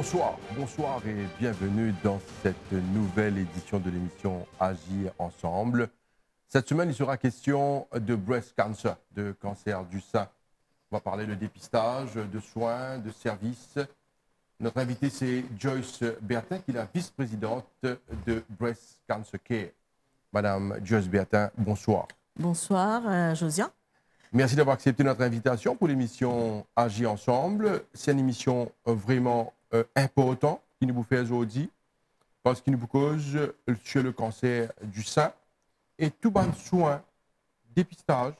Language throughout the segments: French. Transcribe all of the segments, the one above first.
Bonsoir, bonsoir et bienvenue dans cette nouvelle édition de l'émission Agir ensemble. Cette semaine, il sera question de breast cancer, de cancer du sein. On va parler de dépistage, de soins, de services. Notre invitée, c'est Joyce Bertin, qui est la vice-présidente de Breast Cancer Care. Madame Joyce Bertin, bonsoir. Bonsoir, euh, Josia. Merci d'avoir accepté notre invitation pour l'émission Agir ensemble. C'est une émission vraiment important euh, qui nous fait aujourd'hui parce qu'il nous cause sur le cancer du sein et tout bon soin, dépistage,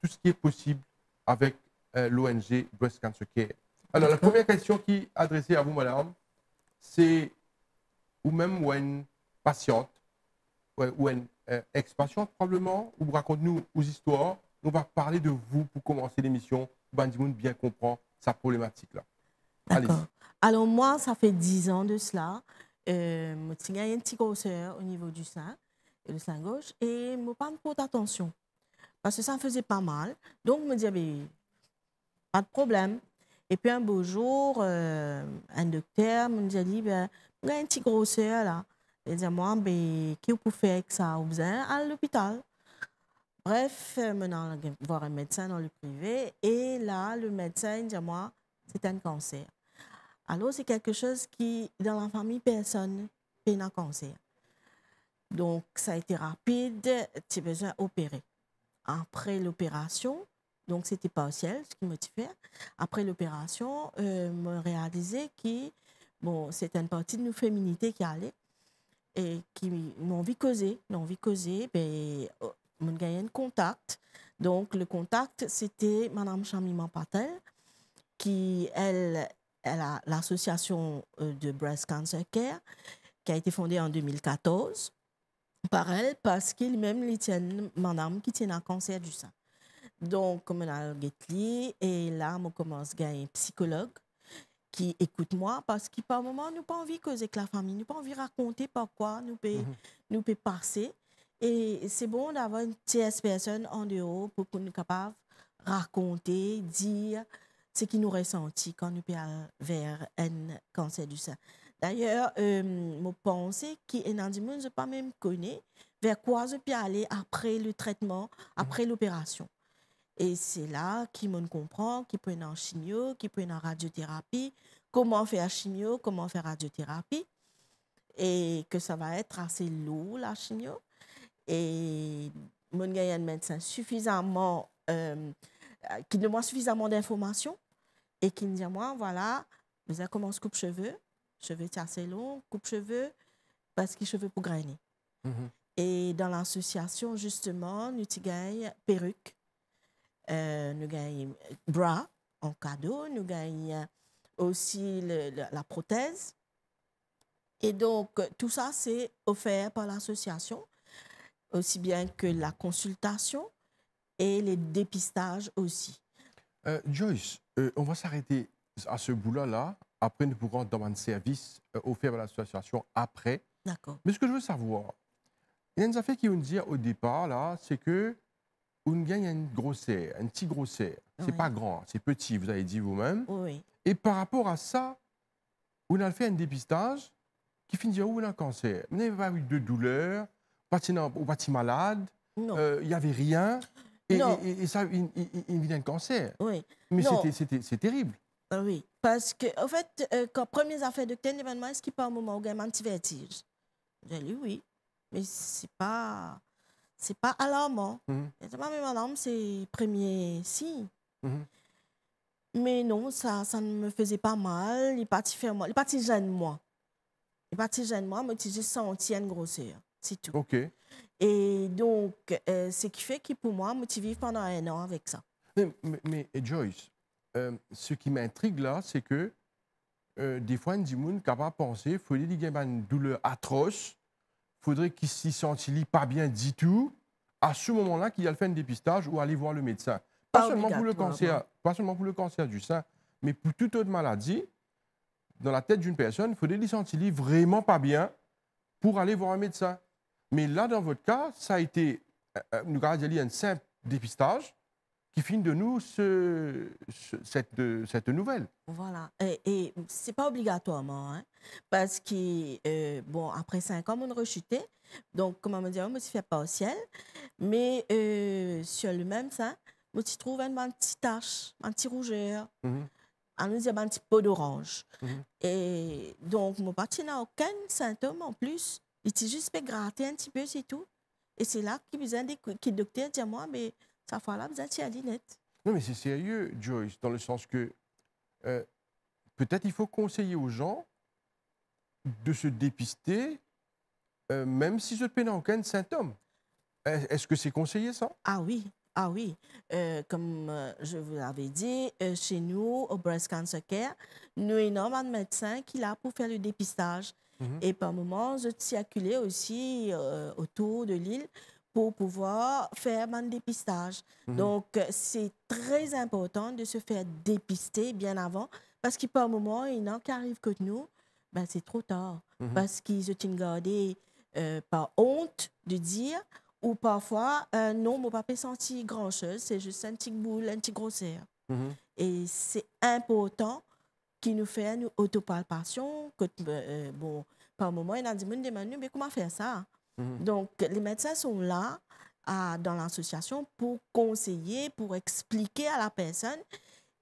tout ce qui est possible avec euh, l'ONG Breast Cancer Care. Alors, la première question qui est adressée à vous, madame, c'est ou même ou une patiente ou une euh, ex-patiente probablement, ou raconte-nous aux histoires. On va parler de vous pour commencer l'émission. Bandimoun bien comprend sa problématique là. D'accord. Alors moi, ça fait dix ans de cela. Euh, y a un petit grosseur au niveau du sein, euh, le sein gauche, et je pas trop d'attention. Parce que ça faisait pas mal. Donc, je me disais, pas de problème. Et puis un beau jour, euh, un docteur me dit, ben, y a un petit grosseur là. Il dit, moi, qu'est-ce ben, que vous faire avec ça Au besoin à l'hôpital. Bref, euh, maintenant, voir un médecin dans le privé. Et là, le médecin dit, moi, c'est un cancer. Alors, c'est quelque chose qui, dans la famille, personne n'a cancer. Donc, ça a été rapide, tu as besoin d'opérer. Après l'opération, donc c'était partiel, ce qui me fait. Après l'opération, euh, me réaliser que bon, c'est une partie de nos féminités qui allait et qui m'ont vu causer, m'ont vu causer, ben, on euh, mon un contact. Donc, le contact, c'était Madame Chamima Patel, qui, elle, l'association euh, de Breast Cancer Care, qui a été fondée en 2014 par elle, parce qu'elle même les tiennent, madame, qui tient un cancer du sein. Donc, comme on Getli, et là, on commence à un psychologue qui écoute moi, parce qu'il par moment, nous pas envie de causer avec la famille, nous pas envie de raconter pourquoi nous peut, mhm. nous peut passer. Et c'est bon d'avoir une tierce personne en dehors pour qu'on nous capable raconter, dire, ce qui nous ressentit quand nous parlons vers un cancer du sein. D'ailleurs, euh, je pense je ne pas même connaît vers quoi je peux aller après le traitement, mm. après l'opération. Et c'est là monde comprend qui peut être en chimio, qui peut en radiothérapie, comment faire chimio, comment faire radiothérapie. Et que ça va être assez lourd, la chimio. Et mon un médecin suffisamment euh, euh, qui demande suffisamment d'informations et qui me dit moi voilà vous comment se coupe cheveux cheveux assez long coupe cheveux parce que cheveux pour grainer mm-hmm. et dans l'association justement nous gagnons perruque euh, nous gagnons bras en cadeau nous gagnons aussi le, la prothèse et donc tout ça c'est offert par l'association aussi bien que la consultation et les dépistages aussi. Euh, Joyce, euh, on va s'arrêter à ce bout-là. Après, nous pourrons demander service euh, au offert la l'association après. D'accord. Mais ce que je veux savoir, il y a une affaire qui nous dire au départ, là, c'est que une gagne une grosseur un petit grosset C'est pas grand, c'est petit, vous avez dit vous-même. Oui. Et par rapport à ça, on a fait un dépistage qui finit où on a un cancer. vous n'avez pas eu de douleur, on n'est pas malade, il n'y avait rien. Et, non. ça, il vient vient de cancer. Oui. Mais c'est terrible. Ah oui, parce que, en fait, euh, quand premiers affaire de tel événement, est-ce qu'il pas un moment où il y a un petit vertige J'ai dit oui, mais c'est pas c'est pas alarmant. Mm -hmm. C'est c'est premier signe. Mhm. Mais non, ça, ça ne me faisait pas mal. Il partit faire moi, il partit jeune moi. Il partit jeune moi, mais tu senti une grosseur, c'est tout. OK. Et donc, c'est euh, ce qui fait que pour moi, je pendant un an avec ça. Mais, Joyce, euh, ce qui m'intrigue là, c'est que euh, des fois, nous monde capable de penser, il faudrait qu'il y une douleur atroce, faudrait qu'il s'y sente pas bien du tout, à ce moment-là qu'il a fait un dépistage ou aller voir le médecin. Pas, seulement, pour le cancer, pas seulement pour le cancer du sein, mais pour toute autre maladie, dans la tête d'une personne, il faudrait qu'il s'y vraiment pas bien pour aller voir un médecin. Mais là, dans votre cas, ça a été euh, euh, un simple dépistage qui finit de nous euh, cette, nouvelle. Voilà. Et, et c'est pas obligatoirement, hein, parce que, bon, après 5 ans, on rechuté. Donc, comment me dire, on me oh, pas fait ciel. Mais sur le même, sein, je trouve une petite tache, une petite rougeur. On mhm. nous dit ben, un petit peu d'orange. Mhm. Et donc, mon parti n'a aucun symptôme en plus. Il s'est juste fait gratter un petit peu, c'est tout. Et c'est là qu'il besoin des que le docteur dit moi, mais ça fois là, besoin à linette. Non, mais c'est sérieux, Joyce, dans le sens que euh, peut-être il faut conseiller aux gens de se dépister, euh, même si ce n'a aucun symptôme. Est-ce que c'est conseillé ça Ah oui, ah oui. Euh, comme je vous l'avais dit, chez nous, au Breast Cancer Care, nous avons énormément médecin médecins qui là pour faire le dépistage. Mhm. Et par moments, je circulais aussi euh, autour de l'île pour pouvoir faire mon dépistage. Mhm. Donc, euh, c'est très important de se faire dépister bien avant, parce que par moment, il n'en qu'arrive que nous, ben, c'est trop tard, mhm. parce qu'ils se tiennent euh, par honte de dire, ou parfois, non, non, mon papa senti grand-chose, c'est juste un petit boule, un petit grossir. Et c'est important qui nous fait une autopalpation. Que, euh, bon, par moment, il a dit, mais comment faire ça? Mhm. Donc, les médecins sont là à, dans l'association pour conseiller, pour expliquer à la personne.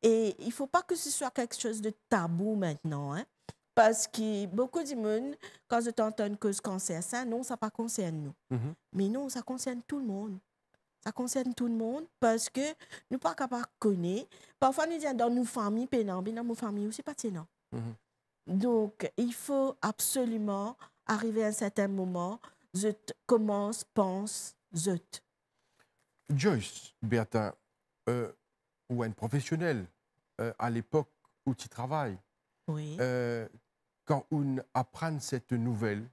Et il ne faut pas que ce soit quelque chose de tabou maintenant. Hein. Parce que beaucoup de quand je entendent que ce cancer, ça, non, ça ne concerne nous. Mhm. Mais non, ça concerne tout le monde. Ça concerne tout le monde parce que nous pas capables de connaître. Parfois, nous disons dans nos familles, mais dans nos familles aussi, pas de Mm mm-hmm. Donc, il faut absolument arriver à un certain moment, je commence, pense, je Joyce, Béatin, euh, ou un professionnel, euh, à l'époque où tu travailles, oui. Euh, quand on apprend cette nouvelle,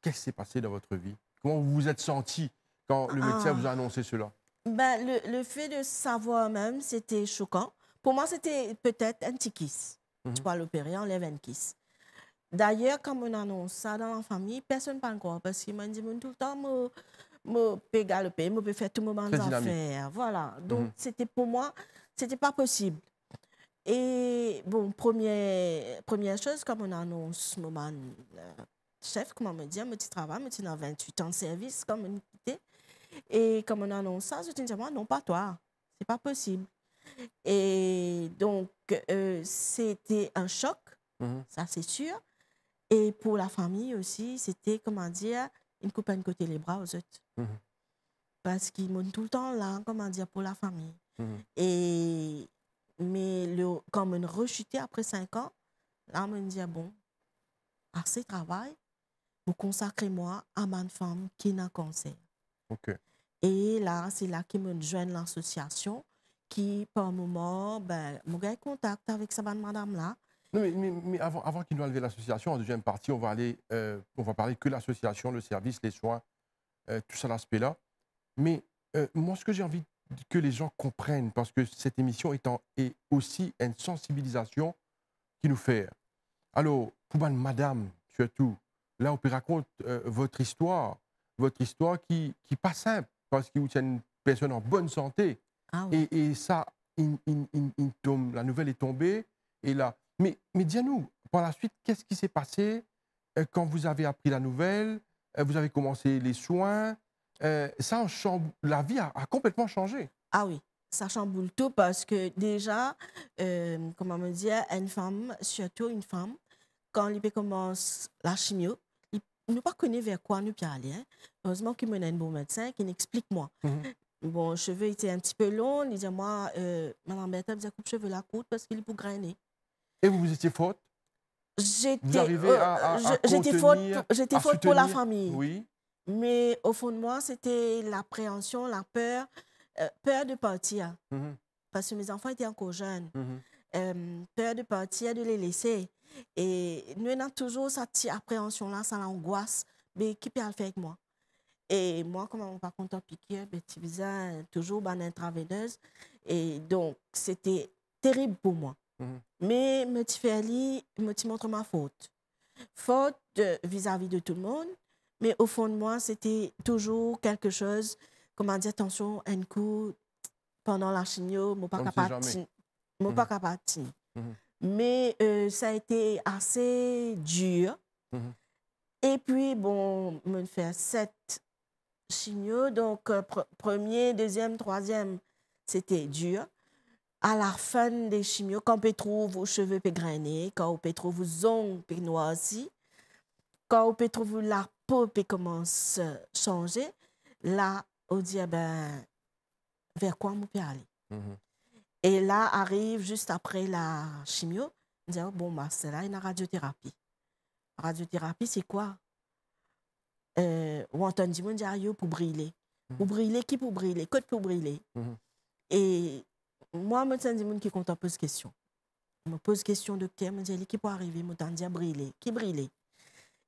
qu'est-ce qui s'est passé dans votre vie Comment vous vous êtes senti le médecin ah. vous a annoncé cela ben, le, fait de savoir même, c'était choquant. Pour moi, c'était peut-être un petit kiss. Mhm. Tu vois, l'opérer, on un kiss. D'ailleurs, quand on annonce ça dans la famille, personne pas encore, parce qu'ils m'ont dit tout le temps, me, me le me peut faire tout moment d'affaires. Voilà. Mhm. Donc, c'était pour moi, c'était pas possible. Et bon, première, première chose, comme on annonce mon euh, chef, comment me dire, mon petit travail, mon petit 28 ans de service, comme une quitté, et comme on annonce ça, je dis, non, pas toi, c'est pas possible. Et donc, euh, c'était un choc, mhm. ça c'est sûr. Et pour la famille aussi, c'était, comment dire, une coupe à côté les bras aux autres. Mhm. Parce qu'ils m'ont tout le temps là, comment dire, pour la famille. Mhm. Et, mais le, quand on rechuté après cinq ans, là, on me dit, bon, par ce travail, vous consacrez moi à ma femme qui n'a cancer. Et là, c'est là qu'ils me joignent l'association qui, par moment, ben, me contact avec bonne madame-là. mais, mais, avant, avant qu'il nous enlèvent l'association, en deuxième partie, on va, aller, euh, on va parler que l'association, le service, les soins, euh, tout ça, l'aspect-là. Mais euh, moi, ce que j'ai envie que les gens comprennent, parce que cette émission est, est aussi une sensibilisation qui nous fait. Alors, pour madame, tu as tout. Là, on peut raconter votre histoire votre histoire qui n'est pas simple, parce qu'il vous êtes une personne en bonne santé. Ah et, et, ça, in, la nouvelle est tombée. Et là, mais, mais dis-nous, par la suite, qu'est-ce qui s'est passé euh, quand vous avez appris la nouvelle euh, Vous avez commencé les soins euh, ça, la vie a, complètement changé. Ah oui, ça chamboule tout parce que déjà, comment me dire, une femme, surtout une femme, quand l'IP commence la chimio, ne pas vers quoi nous aller. Hein. Heureusement qu'il donne un bon médecin qui m'explique moi. Mhm. Bon, cheveux étaient un petit peu longs. Il disait, moi, euh, madame Bertha, vous coupe cheveux la courte parce qu'il est grainer. Et vous, vous étiez faute J'étais euh, faute, j'étais faute pour la famille. Oui. Mais au fond de moi, c'était l'appréhension, la peur, euh, peur de partir. Mhm. Parce que mes enfants étaient encore jeunes. Mhm. Euh, peur de partir, de les laisser. Et nous avons toujours cette appréhension-là, cette angoisse, mais qui peut le faire avec moi. Et moi, comme on va contre piqué, tu visais toujours ben, une intraveineuse. Et donc, c'était terrible pour moi. Mais -hmm. Mais me fait me montre ma faute. Faute vis-à-vis de, tout le monde, mais au fond de moi, c'était toujours quelque chose, comment dire, attention, un coup, pendant la ne suis pas capable je ne mhm. pas capable, mhm. Mais euh, ça a été assez dur. Mhm. Et puis, bon, me faire sept chimio. Donc, euh, premier, deuxième, troisième, c'était dur. À la fin des chimios, quand on trouve vos cheveux grainés, quand on trouve vos ongles noisis, quand on trouve la peau qui commence à changer, là, on dit, eh ben, vers quoi on peut aller? Et là arrive juste après la chimio, on dit, ah, bon, bah, c'est là une radiothérapie. Radiothérapie, c'est quoi euh, Ou on dit, dire ah, pour briller. Mhm. Pour briller, qui pour briller Code pour briller. Mhm. Et moi, je me dis, qui compte pose question. Je me pose question, docteur, je me dis, qui pour arriver Je me dis, briller. Qui briller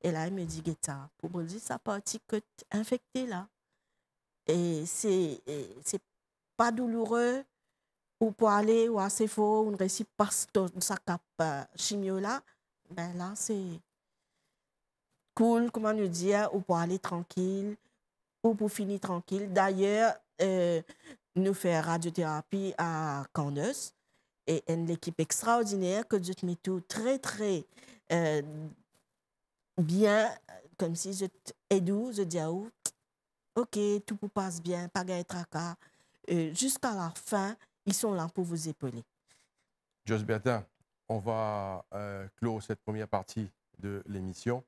Et là, il me dit, ça pour briller, ça partie que infectée là. Et c'est pas douloureux pour aller ou assez faux, ou une récit pas sa cap euh, chimio là, ben là, c'est cool, comment nous dire, ou pour aller tranquille, ou pour finir tranquille. D'ailleurs, euh, nous faire radiothérapie à Cannes et une équipe extraordinaire que je te tout très, très euh, bien, comme si je t'aide, je dis à ok, tout passe bien, pas de tracas. Euh, jusqu'à la fin, ils sont là pour vous épauler. Jos on va euh, clore cette première partie de l'émission.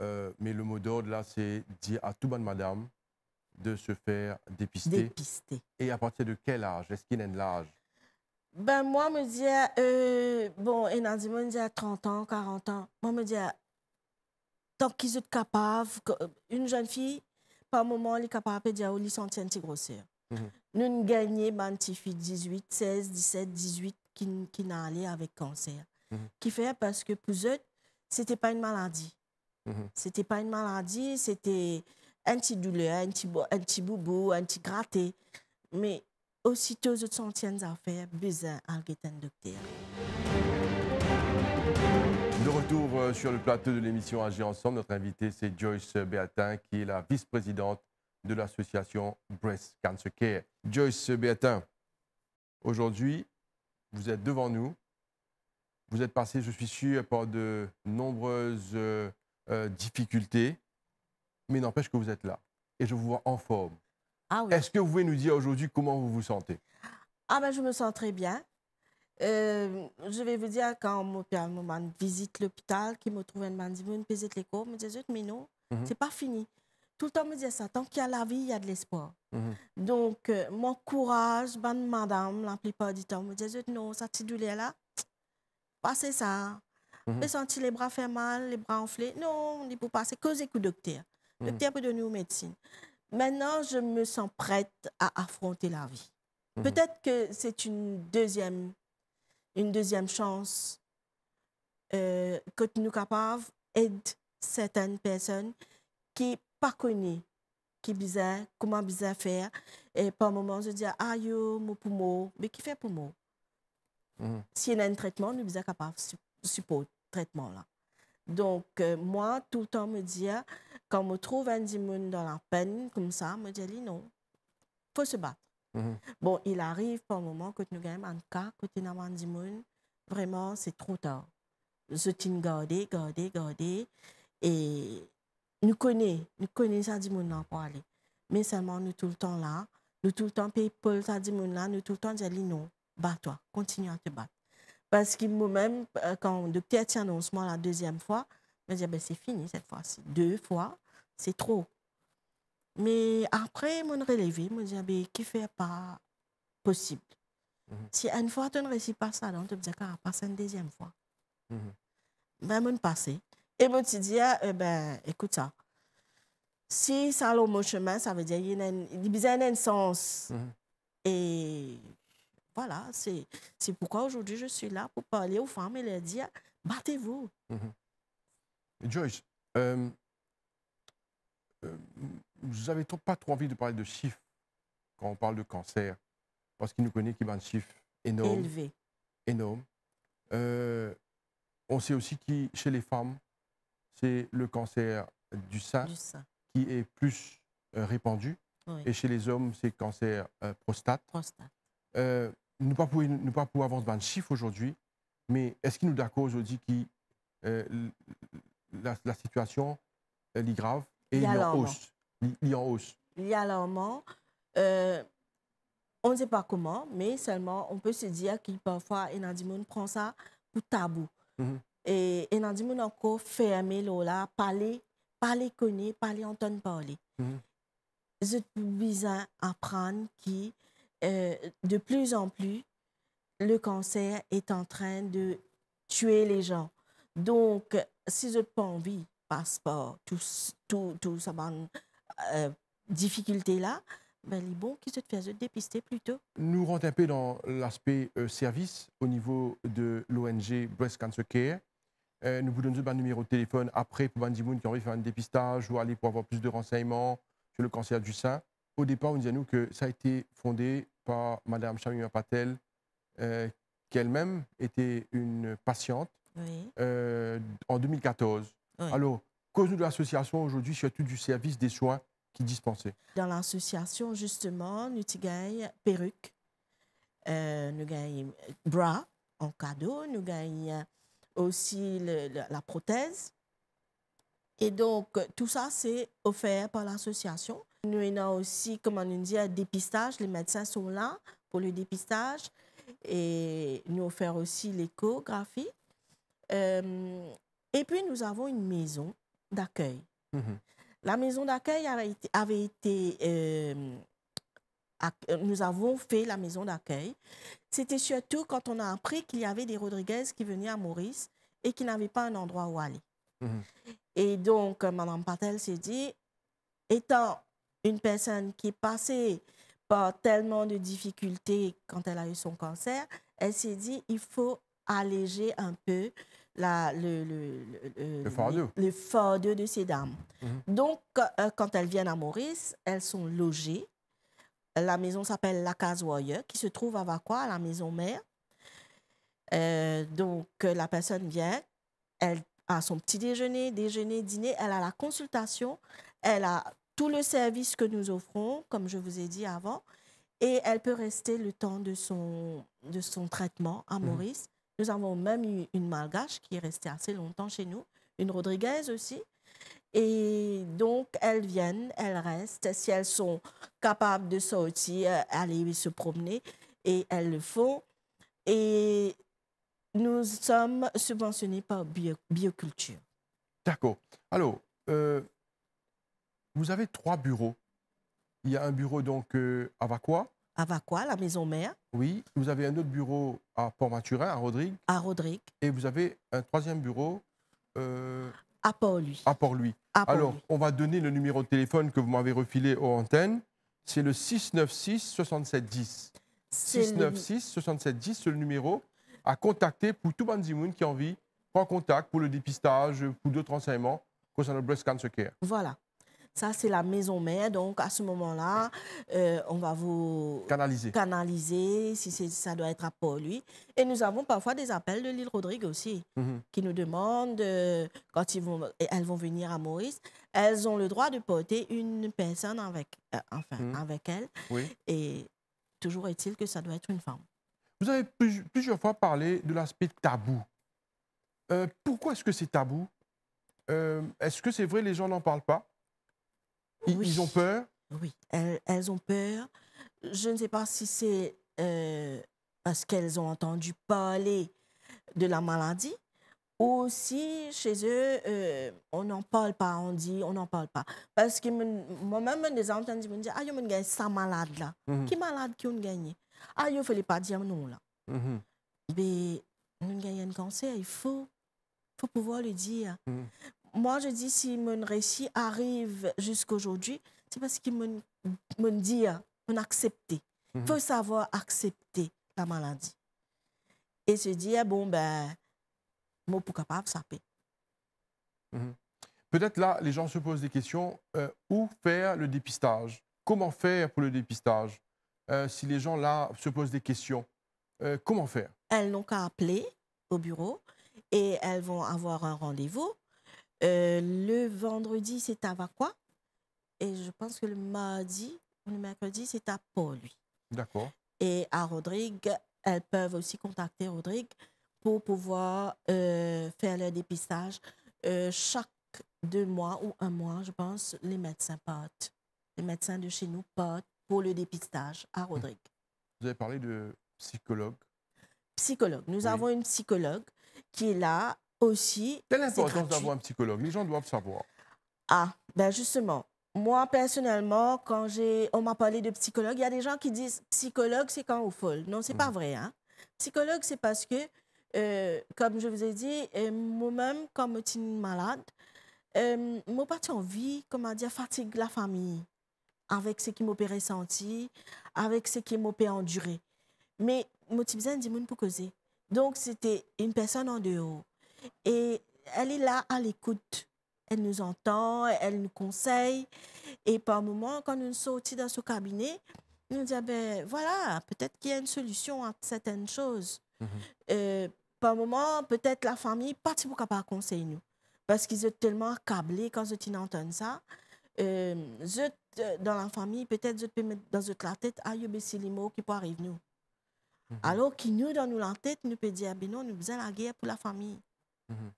Euh, mais le mot d'ordre, là, c'est dire à tout bonne madame de se faire dépister. Dépister. Et à partir de quel âge Est-ce qu'il y a un âge Ben, moi, me dire, euh, bon, et me 30 ans, 40 ans. Moi, me dire, tant qu'ils sont capables, euh, une jeune fille, par moment, elle est capable de dire, s'en ils sont grosseur. Nous gagnons 18, 16, 17, 18 qui, qui allé avec cancer. Mhm. Qui fait parce que pour eux, c'était pas une maladie. Mhm. C'était pas une maladie, c'était un petit douleur, un petit, un petit boubou, un petit gratté. Mais aussitôt, ils s'en tiens à faire besoin d'un docteur. De retour euh, sur le plateau de l'émission Agir Ensemble, notre invité c'est Joyce Béatin, qui est la vice-présidente de l'association Breast Cancer Care. Joyce Bertin, aujourd'hui, vous êtes devant nous. Vous êtes passé, je suis sûr, par de nombreuses euh, euh, difficultés, mais n'empêche que vous êtes là. Et je vous vois en forme. Ah Est-ce que vous pouvez nous dire aujourd'hui comment vous vous sentez Ah ben, je me sens très bien. Euh, je vais vous dire, quand mon père me visite l'hôpital, qui me trouve un mandibule, une visite l'écho, me disent mais non, mhm. c'est pas fini tout le temps me disait ça, tant qu'il y a la vie, il y a de l'espoir. Mm-hmm. Donc, euh, mon courage, bonne madame, la plupart du temps, me disait, non, ça douleur là, passez ça. Mm -hmm. les bras faire mal, les bras enflés. Non, on dit pour passer, que écoute docteur. Le mm-hmm. Docteur peut donner aux médecine. Maintenant, je me sens prête à affronter la vie. Mm-hmm. Peut-être que c'est une deuxième, une deuxième chance euh, que nous capables d'aider certaines personnes qui pas connu qui bizarre, comment bizarre faire. Et par moment, je dis, ah yo, mon mais qui fait pour moi mhm. Si y a un traitement, nous sommes capables de supporter traitement là. Donc, euh, moi, tout le temps, me dire, quand on trouve un monde dans la peine, comme ça, me dit non, faut se battre. Mhm. Bon, il arrive par moment que nous gagnons un cas, que nous avons un vraiment, c'est trop tard. Je t'ai garder, garder, garder. Et nous connaissons, nous connaissons ça dit mon nom pour aller. Mais seulement nous tout le temps là, nous tout le temps pays Paul ça dit mon là, nous tout le temps dit non, bats-toi, continue à te battre. Parce que moi-même, euh, quand le docteur tient l'annoncement la deuxième fois, je me dis, ah ben, c'est fini cette fois-ci. Deux fois, c'est trop. Mais après, mon relevé, je me dis, ah ben, qui fait pas possible. Mhm. Si une fois, tu ne réussis pas ça, donc tu me dis, ah, passe une deuxième fois. Mais -hmm. Ben, mon et moi, tu dis, ah, euh, ben, écoute ça. Hein. Si ça a mon chemin, ça veut dire qu'il y a un sens. Mhm. Et voilà, c'est pourquoi aujourd'hui je suis là pour parler aux femmes et leur dire battez-vous. Mhm. Joyce, euh, euh, vous n'avez pas trop envie de parler de chiffres quand on parle de cancer, parce qu'il nous connaît qu'il y a un chiffre énorme. Élevé. Énorme. on sait aussi que chez les femmes, c'est le cancer du sein, qui est plus euh, répandu. Et chez les hommes, c'est le cancer euh, prostate. prostate. nous euh, ne pouvons pas pouvoir avancer dans le chiffre aujourd'hui, mais est-ce qu'il nous d'accord cause dit qui la, situation est grave et en hausse Il hausse. y a on ne sait pas comment, mais seulement on peut se dire qu'il parfois, et prend ça pour tabou. Mm-hmm et on dit moun anko parler là parler parler parler anton mhm. je Mm. Zout apprendre qui euh, de plus en plus le cancer est en train de tuer les gens. Donc, si je pas envie passeport tout ça toutes ben, euh, difficulté là ben, est bon qu'ils se fassent dépister plus tôt. Nous rentrons un peu dans l'aspect euh, service au niveau de l'ONG Breast Cancer Care. Euh, nous vous donnons un numéro de téléphone après pour Bandimoun qui envie de faire un dépistage ou aller pour avoir plus de renseignements sur le cancer du sein. Au départ, on disait nous que ça a été fondé par Madame Sharmila Patel, euh, qui elle-même était une patiente euh, en 2014. Alors, cause de l'association aujourd'hui, surtout du service des soins qui dispensait. Dans l'association, justement, nous gagnons perruque, nous gagnons bras en cadeau, nous gagnons aussi la prothèse. Et donc, euh, tout ça, c'est offert par l'association. Nous, on a aussi, comme on dit, un dépistage. Les médecins sont là pour le dépistage. Et nous offert aussi l'échographie. Euh, et puis, nous avons une maison d'accueil. Mm-hmm. La maison d'accueil avait été, été euh, euh, nous avons fait la maison d'accueil. C'était surtout quand on a appris qu'il y avait des Rodriguez qui venaient à Maurice et qui n'avaient pas un endroit où aller. Mhm. Et donc, euh, Madame Patel s'est dit, étant une personne qui est passée par tellement de difficultés quand elle a eu son cancer, elle s'est dit, il faut alléger un peu la, le, le, fardeau. de ces dames. Mhm. Donc, euh, quand elles viennent à Maurice, elles sont logées la maison s'appelle La Case qui se trouve à Vaqua, à la maison mère. Euh, donc, euh, la personne vient, elle a son petit déjeuner, déjeuner, dîner, elle a la consultation, elle a tout le service que nous offrons, comme je vous ai dit avant, et elle peut rester le temps de son, de son traitement à mmh. Maurice. Nous avons même eu une malgache qui est restée assez longtemps chez nous, une Rodriguez aussi, et donc, elles viennent, elles restent. Si elles sont capables de sortir, euh, aller se promener, et elles le font. Et nous sommes subventionnés par Bioculture. D'accord. Alors, euh, vous avez trois bureaux. Il y a un bureau donc euh, à Vaquois. À Vaquois, la maison mère. Oui. Vous avez un autre bureau à Port-Maturin, à Rodrigue. À Rodrigue. Et vous avez un troisième bureau euh, à port lui. À lui. Alors, on va donner le numéro de téléphone que vous m'avez refilé aux antennes. C'est le 696 6710. 696 6710, c'est le numéro à contacter pour tout Banzimoun qui a envie, prendre contact pour le dépistage, pour d'autres enseignements concernant le breast cancer care. Voilà. Ça, c'est la maison mère. Donc, à ce moment-là, euh, on va vous canaliser. canaliser si ça doit être à Paul, lui. Et nous avons parfois des appels de l'île Rodrigue aussi, mhm. qui nous demandent, euh, quand ils vont, elles vont venir à Maurice, elles ont le droit de porter une personne avec, euh, enfin, mhm. avec elles. Et toujours est-il que ça doit être une femme. Vous avez plusieurs fois parlé de l'aspect tabou. pourquoi est-ce que c'est tabou Est-ce que c'est vrai les gens n'en parlent pas ils, ont peur Oui, elles, ont peur. Je ne sais pas si c'est euh, parce qu'elles ont entendu parler de la maladie ou si chez eux, euh, on n'en parle pas, on dit on n'en parle pas. Parce que moi-même, je entendus me dire Ah, on ça malade là. Mhm. Qui malade qui ont gagné ?» Ah, il ne fallait pas dire non là. Mhm. mais Mais on un cancer, il faut faut pouvoir le dire. Mhm moi, je dis si mon récit arrive jusqu'aujourd'hui, c'est parce qu'il me, dit, on accepter. Il mhm. faut savoir accepter la maladie. Et se dire, ah bon, ben, moi, pour capable, ça capable de -hmm. Peut-être là, les gens se posent des questions. Euh, où faire le dépistage Comment faire pour le dépistage euh, Si les gens là se posent des questions, euh, comment faire Elles n'ont qu'à appeler au bureau et elles vont avoir un rendez-vous. Euh, le vendredi, c'est à quoi, Et je pense que le mardi le mercredi, c'est à Paul, lui. D'accord. Et à Rodrigue, elles peuvent aussi contacter Rodrigue pour pouvoir euh, faire leur dépistage. Euh, chaque deux mois ou un mois, je pense, les médecins partent. Les médecins de chez nous partent pour le dépistage à mmh. Rodrigue. Vous avez parlé de psychologue. Psychologue. Nous avons une psychologue qui est là aussi. Quelle importance d'avoir un psychologue Les gens doivent savoir. Ah, ben justement, moi personnellement, quand on m'a parlé de psychologue, il y a des gens qui disent psychologue, c'est quand on folle. Non, c'est pas mm. vrai. Hein. Psychologue, c'est parce que, euh, comme je vous ai dit, euh, moi-même, quand je suis malade, euh, moi, parti en vie, comment dire, fatigue la famille, avec ce qui m'opérait ressenti, avec ce qui fait endurer. Mais, moi, pas besoin de pour causer. Donc, c'était une personne en dehors. Et elle est là à l'écoute. Elle nous entend, elle nous conseille. Et par moment, quand nous sortis dans son cabinet, nous disons, ben voilà, peut-être qu'il y a une solution à certaines choses. Mhm. Euh, par moment, peut-être la famille, pas si beaucoup pas conseiller nous. Parce qu'ils sont tellement accablés quand ils entendent ça. Euh, euh, dans la famille, peut-être je peux mettre dans la tête, ah, il y mots qui peuvent arriver nous. Mhm. Alors qu'ils nous, dans nous la tête, nous peut dire, ah, ben non, nous faisons la guerre pour la famille. Mhm.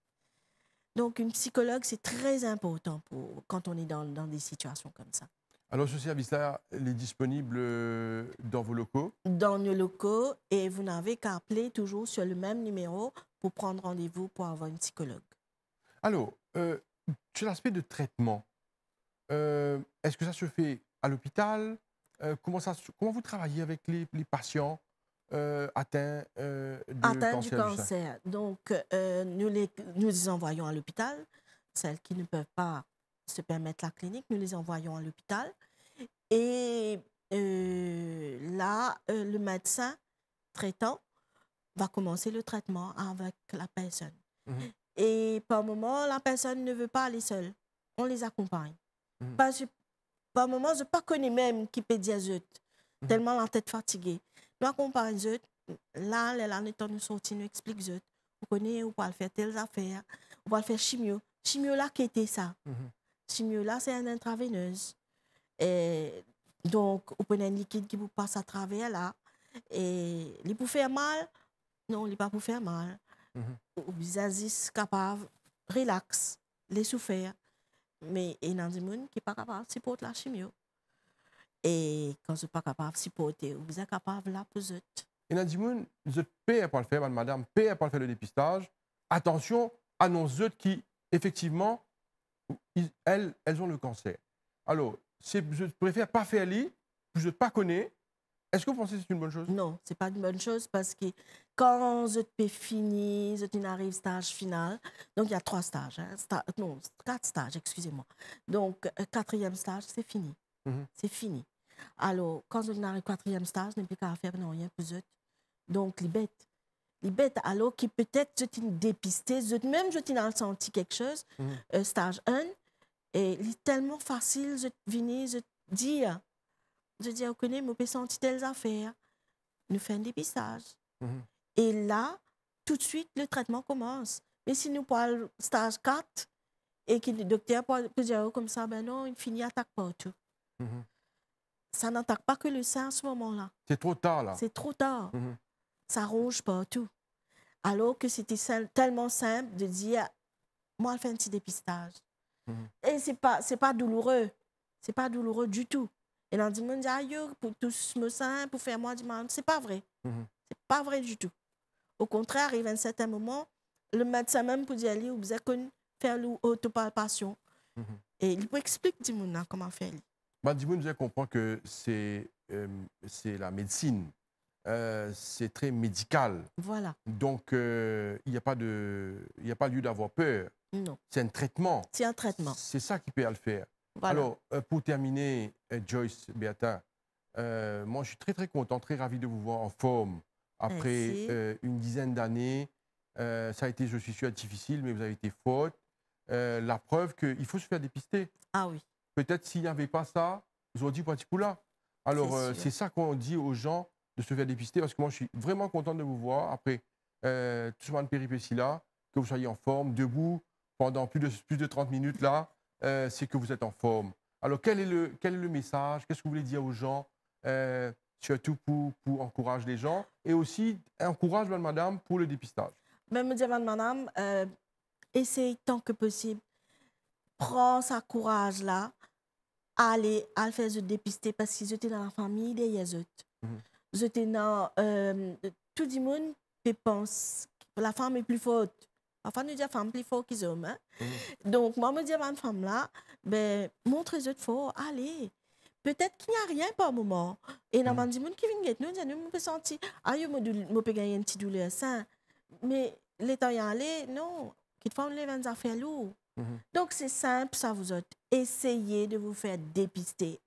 Donc, une psychologue, c'est très important pour, quand on est dans, dans des situations comme ça. Alors, ce service-là, il est disponible euh, dans vos locaux Dans nos locaux, et vous n'avez qu'à appeler toujours sur le même numéro pour prendre rendez-vous pour avoir une psychologue. Alors, euh, sur l'aspect de traitement, euh, est-ce que ça se fait à l'hôpital comment, comment vous travaillez avec les patients euh, euh, atteint du Atteint cancer. Du cancer. Donc, euh, nous, les, nous envoyons à l'hôpital. Celles qui ne peuvent pas se permettre la clinique, nous les envoyons à l'hôpital. Et là, le médecin traitant va commencer le traitement avec la personne. Mhm. Et par moment, la personne ne veut pas aller seule. On les accompagne. Mhm. par moment, je ne pas connais même qui peut mhm. tellement la tête fatiguée. Nous accompagnons eux. Là, les en temps nous sortir, nous expliquons eux. Vous connaissez, vous pouvez faire telles affaires. Vous pouvez faire chimio. Chimio, là, qu'était ça? Mm-hmm. Chimio, là, c'est un intraveineuse. donc, vous prenez un liquide qui vous passe à travers là. Et il peut faire mal. Non, il pas pour faire mal. Mm-hmm. Vous mm capable, relax, les souffrir. Mais il y a des gens qui ne sont pas capables de supporter la chimio et quand je pas capable de supporter, vous êtes capable là pour Zut. Et là, vous êtes payé pas le faire, madame, payé pas le faire le dépistage. Attention à nos qui, effectivement, elles, elles ont le cancer. Alors, je préfère pas faire lit, je ne pas connais. Est-ce que vous pensez que c'est une bonne chose Non, c'est pas une bonne chose parce que quand je peux fini je arrive stage final. Donc il y a trois stages, hein, non quatre stages, excusez-moi. Donc euh, quatrième stage, c'est fini, mhm. c'est fini. Alors, quand on arrive au quatrième stage, on plus qu'à faire, non, rien plus autre. Donc, les bêtes. Les bêtes, alors, qui peut-être, je t'ai dépisté, même je t'ai senti quelque chose, mm. euh, stage 1, et c'est tellement facile, de venir, je dire, je dis, on ah, connaissez, mais sentir telles affaires. Nous faisons un dépistage. Mm-hmm. Et là, tout de suite, le traitement commence. Mais si nous parlons stage 4, et que le docteur peut dire oh, comme ça, ben non, il finit attaque partout. Mm-hmm ça n'attaque pas que le sein à ce moment-là. C'est trop tard, là. C'est trop tard. Mhm. Ça rouge Ça tout. partout. Alors que c'était tellement simple de dire, moi, je fais un petit dépistage. Mhm. Et ce n'est pas, pas douloureux. C'est pas douloureux du tout. Et là, on dit, aïe, pour tous me sein, pour faire moi du mal. C'est pas vrai. Ce mhm. n'est C'est pas vrai du tout. Au contraire, il a un certain moment, le médecin même pour dire, vous avez faire l'autopalpation. Et il peut expliquer, comment faire nous je comprends que c'est euh, la médecine. Euh, c'est très médical. Voilà. Donc, euh, il n'y a, pas de, a pas lieu d'avoir peur. Non. C'est un traitement. C'est un traitement. C'est ça qui peut le faire. Voilà. Alors, pour terminer, Joyce Beata, moi, je suis très, très content, très ravi de vous voir en forme. Après une dizaine d'années, ça a été, je suis sûr, difficile, mais vous avez été forte. la preuve qu'il faut se faire dépister. Ah oui. Peut-être s'il n'y avait pas ça, ils ont dit bah, là Alors, euh, c'est ça qu'on dit aux gens de se faire dépister, parce que moi, je suis vraiment content de vous voir après euh, tout ce moment de là, que vous soyez en forme, debout, pendant plus de, plus de 30 minutes là, euh, c'est que vous êtes en forme. Alors, quel est le, quel le message Qu'est-ce que vous voulez dire aux gens Surtout pour, pour encourager les gens et aussi encourage madame pour le dépistage. Même dire madame, essaye tant que possible. Prends sa courage là Allez, aller à le dépister parce qu'ils étaient dans la famille des Ils mhm. étaient dans euh, tout le monde pense que la femme est plus forte. La femme est plus forte qu'ils hein. mhm. Donc, moi, dis à ma femme là, ben, montre les autres allez. Peut-être qu'il n'y a rien par moment. Et dans mhm. mm. mon qui vient nous, nous, nous, nous sentir, ah, je peux gagner une petite douleur, ça. Mais l'état temps y aller, non. Qu'il faut les affaires lourdes. Mhm. Donc c'est simple, ça vous aide. Essayez de vous faire dépister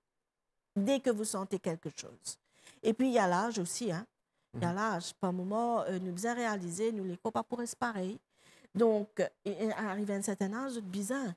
dès que vous sentez quelque chose. Et puis il y a l'âge aussi. Hein. Il y a mhm. l'âge. Par moment, nous faisons euh, réaliser, nous les copains pourraient se pareil. Donc, euh, arriver à un certain âge, bizarre,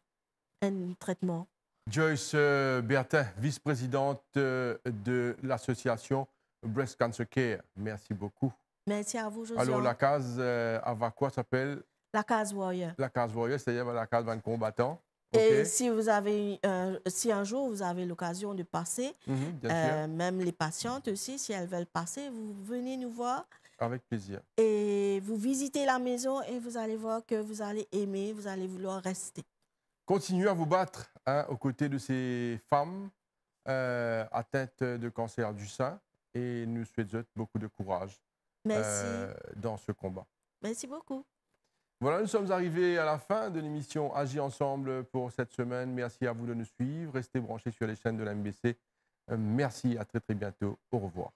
un traitement. Joyce euh, Bertin, vice-présidente de l'association Breast Cancer Care. Merci beaucoup. Merci à vous, Josiane. Alors, la case euh, quoi s'appelle la case warrior. La case warrior, c'est-à-dire la case d'un combattant. Et si, vous avez, si un jour vous avez l'occasion de passer, mhm, euh, même les patientes aussi, si elles veulent passer, vous venez nous voir. Avec plaisir. Et vous visitez la maison et vous allez voir que vous allez aimer, vous allez vouloir rester. Continuez à vous battre hein, aux côtés de ces femmes euh, atteintes de cancer du sein et nous souhaitons beaucoup de courage euh, dans ce combat. Merci beaucoup. Voilà, nous sommes arrivés à la fin de l'émission Agis ensemble pour cette semaine. Merci à vous de nous suivre. Restez branchés sur les chaînes de la MBC. Euh, merci, à très très bientôt. Au revoir.